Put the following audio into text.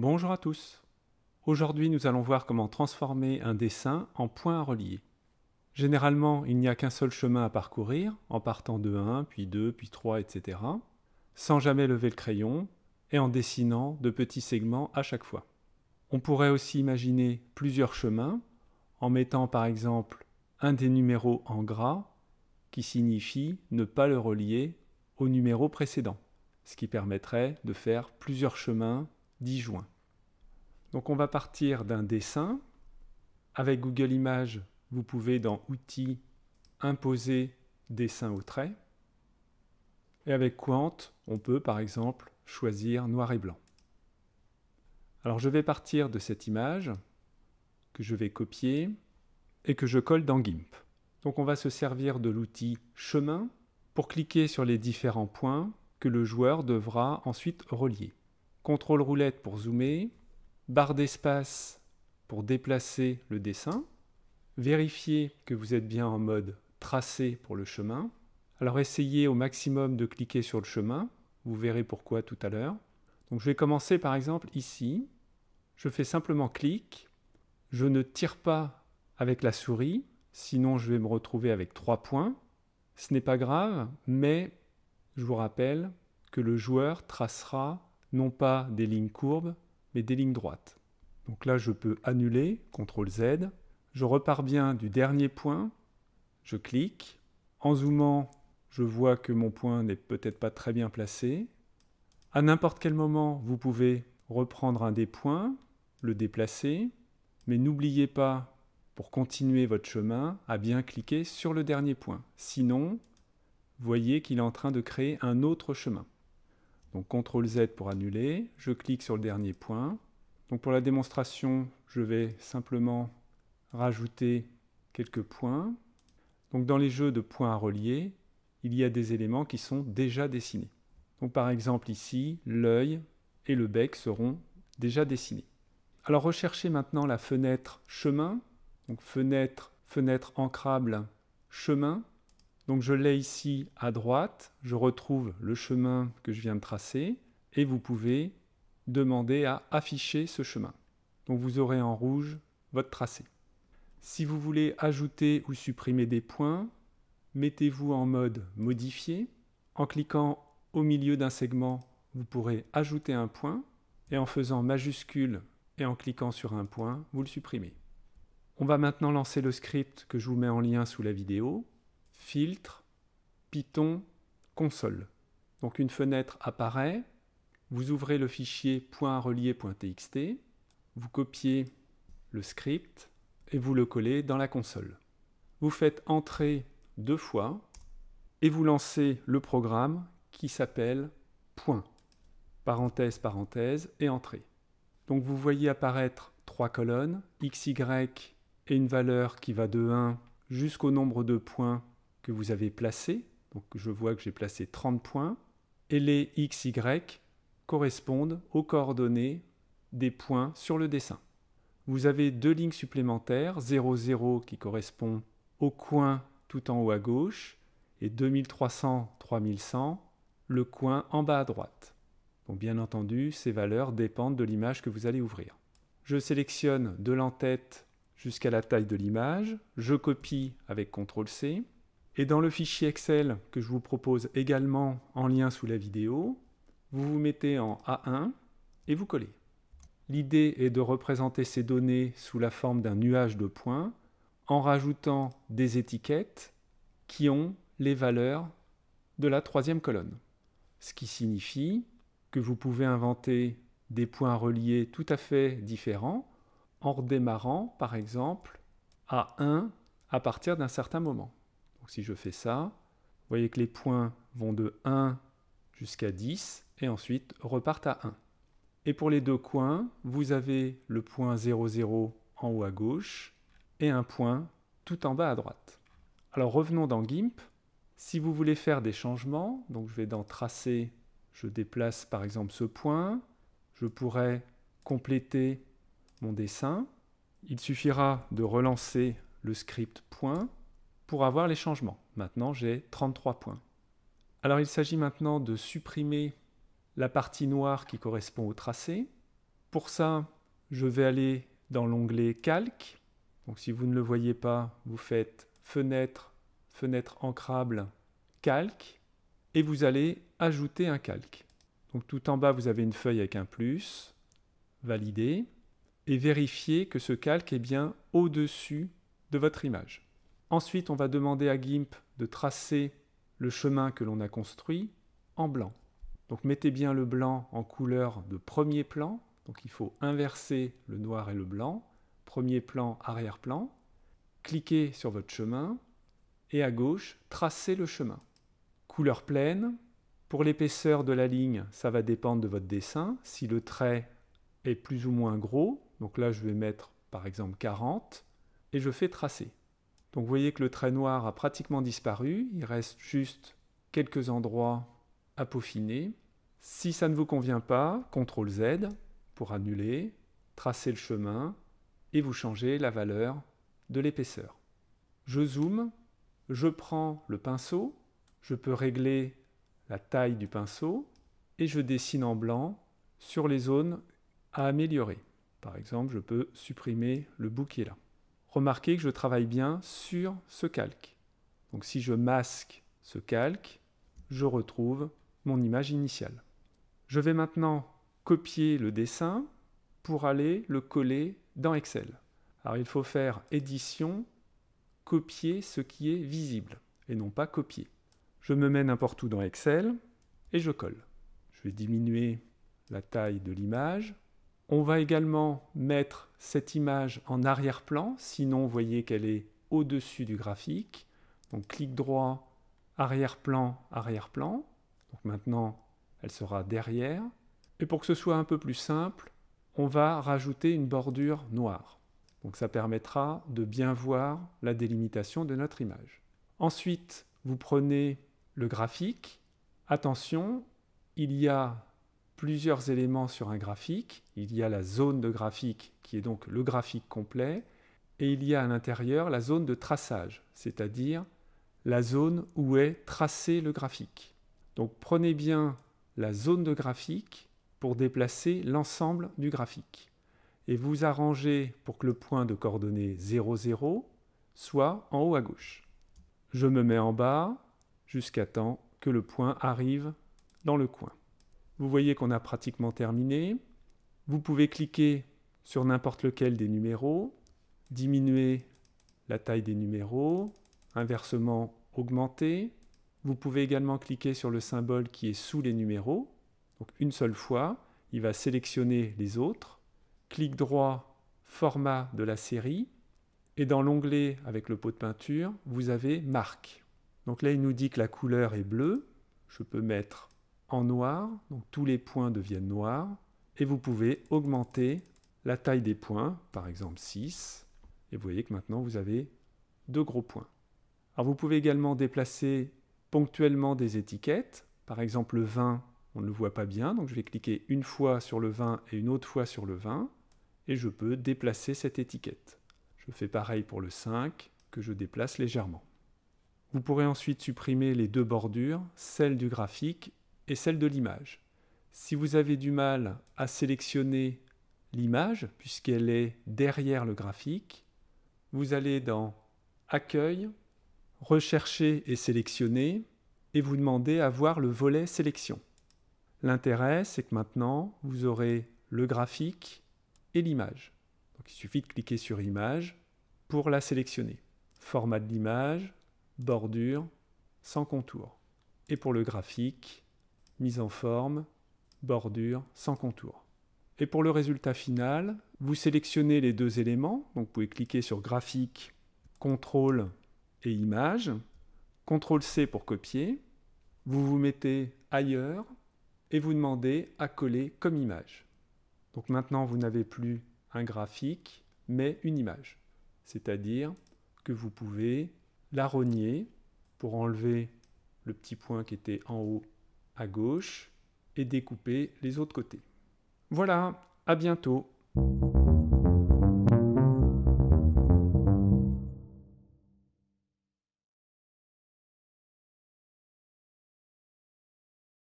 Bonjour à tous Aujourd'hui nous allons voir comment transformer un dessin en point à relier. Généralement il n'y a qu'un seul chemin à parcourir, en partant de 1, puis 2, puis 3, etc., sans jamais lever le crayon, et en dessinant de petits segments à chaque fois. On pourrait aussi imaginer plusieurs chemins, en mettant par exemple un des numéros en gras, qui signifie ne pas le relier au numéro précédent, ce qui permettrait de faire plusieurs chemins 10 juin. Donc on va partir d'un dessin. Avec Google Images, vous pouvez dans Outils, Imposer dessin au trait. Et avec Quant, on peut par exemple choisir noir et blanc. Alors je vais partir de cette image que je vais copier et que je colle dans GIMP. Donc on va se servir de l'outil chemin pour cliquer sur les différents points que le joueur devra ensuite relier contrôle roulette pour zoomer, barre d'espace pour déplacer le dessin, vérifiez que vous êtes bien en mode tracé pour le chemin. Alors essayez au maximum de cliquer sur le chemin, vous verrez pourquoi tout à l'heure. Donc je vais commencer par exemple ici, je fais simplement clic, je ne tire pas avec la souris, sinon je vais me retrouver avec trois points. Ce n'est pas grave, mais je vous rappelle que le joueur tracera non pas des lignes courbes, mais des lignes droites. Donc là, je peux annuler, CTRL Z, je repars bien du dernier point, je clique, en zoomant, je vois que mon point n'est peut-être pas très bien placé. À n'importe quel moment, vous pouvez reprendre un des points, le déplacer, mais n'oubliez pas, pour continuer votre chemin, à bien cliquer sur le dernier point. Sinon, voyez qu'il est en train de créer un autre chemin. Donc CTRL Z pour annuler, je clique sur le dernier point. Donc pour la démonstration, je vais simplement rajouter quelques points. Donc dans les jeux de points à relier, il y a des éléments qui sont déjà dessinés. Donc par exemple ici, l'œil et le bec seront déjà dessinés. Alors recherchez maintenant la fenêtre chemin, donc fenêtre, fenêtre ancrable, chemin. Donc je l'ai ici à droite, je retrouve le chemin que je viens de tracer et vous pouvez demander à afficher ce chemin. Donc vous aurez en rouge votre tracé. Si vous voulez ajouter ou supprimer des points, mettez-vous en mode modifier. En cliquant au milieu d'un segment, vous pourrez ajouter un point et en faisant majuscule et en cliquant sur un point, vous le supprimez. On va maintenant lancer le script que je vous mets en lien sous la vidéo filtre, Python, console. Donc une fenêtre apparaît, vous ouvrez le fichier .relier.txt, vous copiez le script et vous le collez dans la console. Vous faites entrer deux fois et vous lancez le programme qui s'appelle point, parenthèse, parenthèse et entrée. Donc vous voyez apparaître trois colonnes, x, y et une valeur qui va de 1 jusqu'au nombre de points que vous avez placé donc je vois que j'ai placé 30 points, et les x, y correspondent aux coordonnées des points sur le dessin. Vous avez deux lignes supplémentaires, 0, 0 qui correspond au coin tout en haut à gauche, et 2300, 3100, le coin en bas à droite. Donc bien entendu, ces valeurs dépendent de l'image que vous allez ouvrir. Je sélectionne de l'entête jusqu'à la taille de l'image, je copie avec CTRL-C, et dans le fichier Excel que je vous propose également en lien sous la vidéo, vous vous mettez en A1 et vous collez. L'idée est de représenter ces données sous la forme d'un nuage de points en rajoutant des étiquettes qui ont les valeurs de la troisième colonne. Ce qui signifie que vous pouvez inventer des points reliés tout à fait différents en redémarrant par exemple a 1 à partir d'un certain moment. Donc si je fais ça, vous voyez que les points vont de 1 jusqu'à 10 et ensuite repartent à 1. Et pour les deux coins, vous avez le point 00 en haut à gauche et un point tout en bas à droite. Alors revenons dans GIMP. Si vous voulez faire des changements, donc je vais dans Tracer, je déplace par exemple ce point, je pourrais compléter mon dessin. Il suffira de relancer le script point pour avoir les changements. Maintenant, j'ai 33 points. Alors, il s'agit maintenant de supprimer la partie noire qui correspond au tracé. Pour ça, je vais aller dans l'onglet Calque. Donc, si vous ne le voyez pas, vous faites Fenêtre, Fenêtre ancrable, Calque, et vous allez ajouter un calque. Donc, tout en bas, vous avez une feuille avec un plus, Valider, et vérifier que ce calque est bien au-dessus de votre image. Ensuite, on va demander à GIMP de tracer le chemin que l'on a construit en blanc. Donc mettez bien le blanc en couleur de premier plan. Donc il faut inverser le noir et le blanc. Premier plan, arrière-plan. Cliquez sur votre chemin et à gauche, tracez le chemin. Couleur pleine. Pour l'épaisseur de la ligne, ça va dépendre de votre dessin. Si le trait est plus ou moins gros, donc là je vais mettre par exemple 40 et je fais tracer vous voyez que le trait noir a pratiquement disparu, il reste juste quelques endroits à peaufiner. Si ça ne vous convient pas, CTRL Z pour annuler, tracer le chemin et vous changez la valeur de l'épaisseur. Je zoome, je prends le pinceau, je peux régler la taille du pinceau et je dessine en blanc sur les zones à améliorer. Par exemple, je peux supprimer le bout qui est là remarquez que je travaille bien sur ce calque. Donc si je masque ce calque, je retrouve mon image initiale. Je vais maintenant copier le dessin pour aller le coller dans Excel. Alors il faut faire édition, copier ce qui est visible et non pas copier. Je me mets n'importe où dans Excel et je colle. Je vais diminuer la taille de l'image on va également mettre cette image en arrière-plan, sinon vous voyez qu'elle est au-dessus du graphique. Donc clic droit, arrière-plan, arrière-plan. Donc maintenant, elle sera derrière. Et pour que ce soit un peu plus simple, on va rajouter une bordure noire. Donc ça permettra de bien voir la délimitation de notre image. Ensuite, vous prenez le graphique. Attention, il y a plusieurs éléments sur un graphique. Il y a la zone de graphique qui est donc le graphique complet, et il y a à l'intérieur la zone de traçage, c'est-à-dire la zone où est tracé le graphique. Donc prenez bien la zone de graphique pour déplacer l'ensemble du graphique. Et vous arrangez pour que le point de coordonnées 0, 0 soit en haut à gauche. Je me mets en bas jusqu'à temps que le point arrive dans le coin. Vous voyez qu'on a pratiquement terminé. Vous pouvez cliquer sur n'importe lequel des numéros, diminuer la taille des numéros, inversement augmenter. Vous pouvez également cliquer sur le symbole qui est sous les numéros. Donc une seule fois, il va sélectionner les autres. Clic droit, format de la série. Et dans l'onglet avec le pot de peinture, vous avez marque. Donc là, il nous dit que la couleur est bleue. Je peux mettre en noir, donc tous les points deviennent noirs, et vous pouvez augmenter la taille des points, par exemple 6, et vous voyez que maintenant vous avez deux gros points. Alors vous pouvez également déplacer ponctuellement des étiquettes, par exemple le 20 on ne le voit pas bien, donc je vais cliquer une fois sur le 20 et une autre fois sur le 20 et je peux déplacer cette étiquette. Je fais pareil pour le 5, que je déplace légèrement. Vous pourrez ensuite supprimer les deux bordures, celle du graphique et celle de l'image. Si vous avez du mal à sélectionner l'image, puisqu'elle est derrière le graphique, vous allez dans Accueil, Rechercher et sélectionner, et vous demandez à voir le volet Sélection. L'intérêt, c'est que maintenant, vous aurez le graphique et l'image. il suffit de cliquer sur Image pour la sélectionner. Format de l'image, bordure, sans contour. Et pour le graphique, mise en forme, bordure, sans contour. Et pour le résultat final, vous sélectionnez les deux éléments, donc vous pouvez cliquer sur graphique, contrôle et image, contrôle C pour copier, vous vous mettez ailleurs et vous demandez à coller comme image. Donc maintenant vous n'avez plus un graphique, mais une image. C'est-à-dire que vous pouvez la rogner pour enlever le petit point qui était en haut à gauche et découper les autres côtés. Voilà, à bientôt